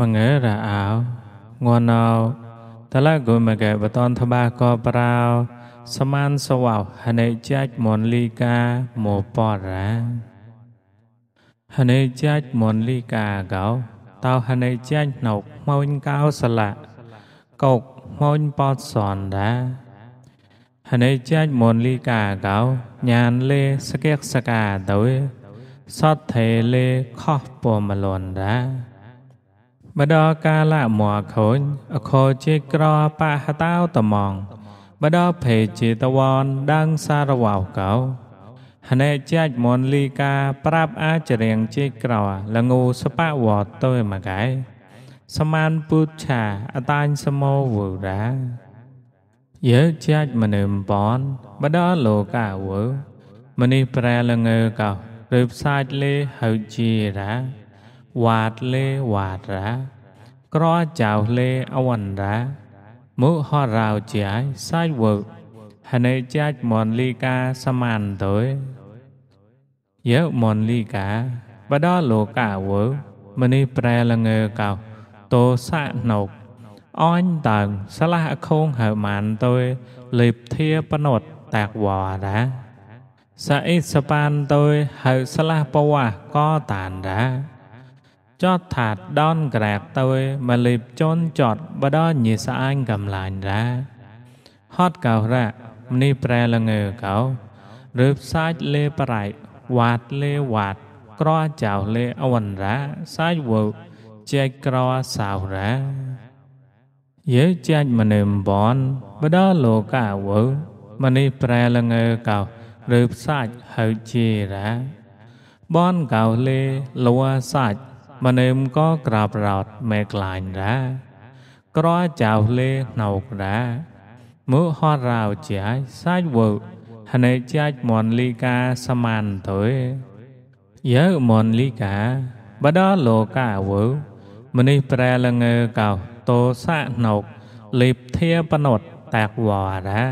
មងើរអោងួនអោតឡកុមកែបតនធបាកប្រោសមានសវោហនេចាច់មនលីកាមពរាហនេចាច់មនលីកាកោ តោហនេចាច់ណុកមោញកោសលៈកោកមោញបតសនដាហនេចាច់មនលីកាកោ ញានលេសកិកសកាទៅសតថេលេខោះពមលនដាបដកាលមោខូនអខោជាក្របាហតោតមងបដភេជាតវនដងសារវោកោហណេជាចមនលីកាប្រាប់អាចរៀងជាក្រលងូសបវតទៅមកឯសមានពុទ្ឆាអតាញ់សមោវរាយើជាចមនឹមបនបដលោកាវើមនេះប្រែលងើកោឬផ្សាច់លេហៅជារា వాట్లే వాట్రా ក្រចៅលេអវណ្រាមុហរាវជាយសាយវើហណេជាចមនលីកាសមានតើយើមនលីកាបដលោកាវើមនីប្រែលងើកោតោសៈណុកអញតើងស្លះអខងហើមានតើលេបធាបណត់តាក់វរាសអិសបានតើហើស្លះបវៈក៏តានរាចតថាតដនក្រាបទៅម៉ាលីបជន់ចតបដញីស្អាញកំឡាញ់រាហតកោរៈមនីប្រែលងើកោឬផ្សាច់លេប្រៃវ៉ាតលេវ៉ាតក្រចៅលេអវនរាសាយវើចែកក្រសៅរាយើចែកម្នឹមបនបដលោកាវើមនីប្រែលងើកោឬផ្សាច់ហើយជារាបនកោលេលវសាច់ម្នេមក៏ក្រាបរោតមេក្លាញ់រាក្រចៅលេណោករាមើហត់រាវជាយសាច់វើហណេជាចមនលីកាសមានទៅយើមនលីកាបដលោកាវើមនេះប្រែលងើកោតោសៈណោកលេបធាបណត់តាក់វរា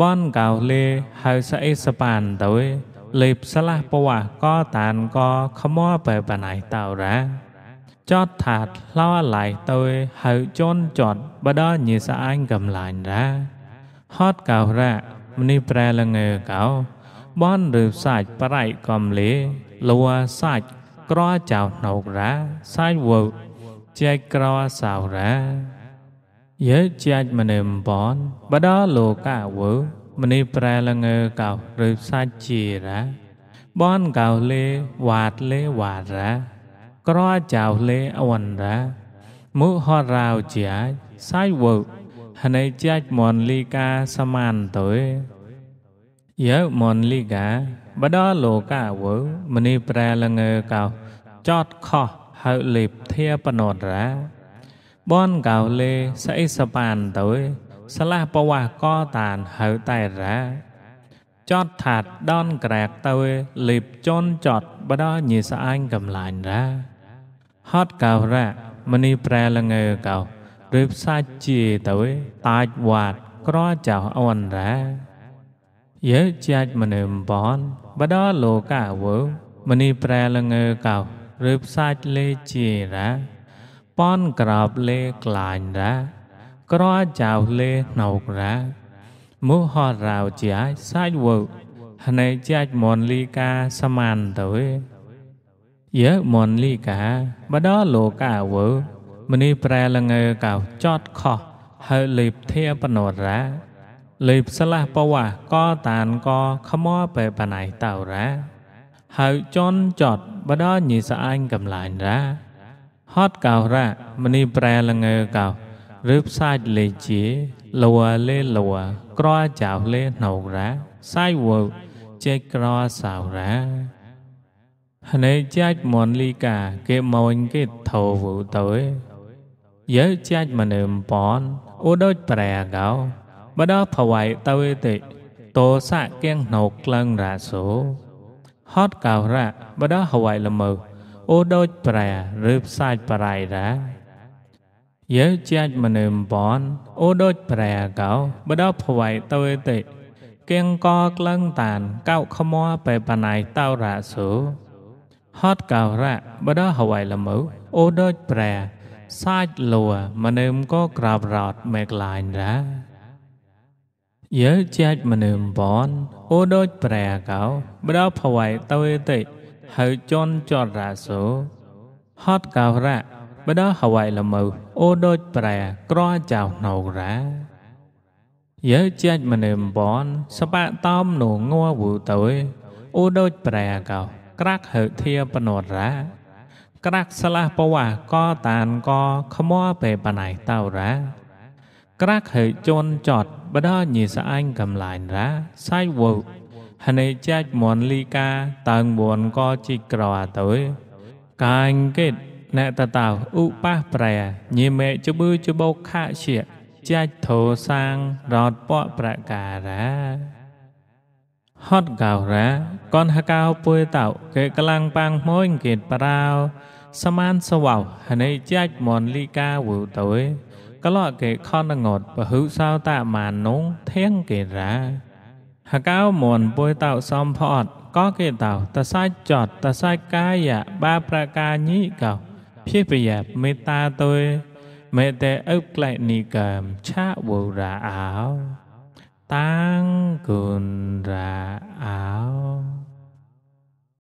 បនកោលេហៅសអិសបានទៅលេបស្លះពវកតានកខមោបែបណៃតោរាចតថាតឡោឡៃតើហៅជន់ចតបដញិសអាញ់កំឡាញ់រាហតកោរៈមនេះប្រែលងើកោ បនឬសាច់ប្រៃកំលេលัวសាច់ក្រចៅណោករាសាច់វោចែកក្រសោរាយើចែកម្នឹមបនបដលោកាវើមនុស្សប្រែលងើកោឬសាច់ជារាបនកោលេវ៉ាតលេវ៉ារាក្រចៅលេអវណ្រាមុហរាវជាចសៃវោហណៃជាចមនលីកាសមានទុយយើមនលីកាបដលោកាវោមនីប្រែលងើកោចតខោះហើលេបធាបណរាបនកោលេសៃសបានទុយស្លះប្រវះកតានហៅតែរ៉ាចតថាតដនក្រាកទៅលៀបជន់ចតបដញីស្អាញ់កំឡាញ់រ៉ាហតកោរ៉ាមនីប្រែលងើកោរៀបសាច់ជាទៅតាចវត្តក្រចៅអនរ៉ាយើជាចមនឹមបនបដលោកាវើ មនីប្រែលងើកោរៀបសាច់លេជារ៉ាបនក្របលេក្លាញ់រ៉ាក្រចៅលេណោក្រាមោហរាវជាចសាច់វើហណេជាចមនលីកាសមានទៅយេមនលីកាបដលោកាវើ មនីប្រែលងើកោចតខោះហើយលេបធាបណរាលេបស្លះបវៈកតានកខមបេបណៃតោរាហើយចន់ចតបដញីសអាញ់កំឡាញ់រាហតកោរៈមនីប្រែលងើកោឬផ្សាយលេជាលវលេលវក្រចៅលេណូរាសាយវចេក្រសៅរាហនេចាច់មនលីកាគេមោញគេថោវទៅយើចាច់មនឹមបនឧដុចប្រែកោបដោះភវៃទៅតិតោសៈគៀងណោក្លងរាសូហតកោរៈបដោះហវៃល្មើអូដូចប្រែឬផ្សាច់បរៃរាយើជាចមនឹមបនអូដូចប្រែកោបដោផ្វៃទៅតិគៀងកក្លឹងតានកោខមោបែបណៃតោរាសូ ហតកោរៈបដោហវៃលមោអូដូចប្រែសាច់លัวមនឹមក៏ក្រាបរត់មេក្លាញ់ដែរយើជាចមនឹមបនអូដូចប្រែកោបដោផ្វៃទៅតិហើយជន់ចរាសូហតកោរៈបដោហវៃលមោអូដូចប្រែក្រចៅណូរ៉ាយើជាចមនឹមបនសបតោមនងัวវូតើអូដូចប្រែកោ ក្រាក់ហើធាបណរ៉ាក្រាក់ស្លះបវ៉ាកតានកខមបេបណៃតោរ៉ាក្រាក់ហើជន់ចតបដញីសអញកំឡាញ់រ៉ាសៃវូហណេចាច់មនលីកាតើងមួនកជីក្រអតើកាញ់កេតអ្នកតតោឧបះប្រែញិមេចបឺចបោខជាចាច់ធោសាងរតពប្រការ៉ាហត់កោរ៉ាកនហកោពុយតោកេកលាំងប៉ាងម៉ួយគិតប្រាវសមានសវោហណៃចាច់មនលីកាវូតោកលកេខនងត់ពហុសោតាមានុងធៀងកេរ៉ាហកោមនពុយតោសំផអត់ក៏គេតោតសាច់ចតតសាច់កាយបាប្រការញីកោพิปยาเมตตาตัวเมตเตอุกไลนิกรรมชาบราอาวตั้งกุณราอาว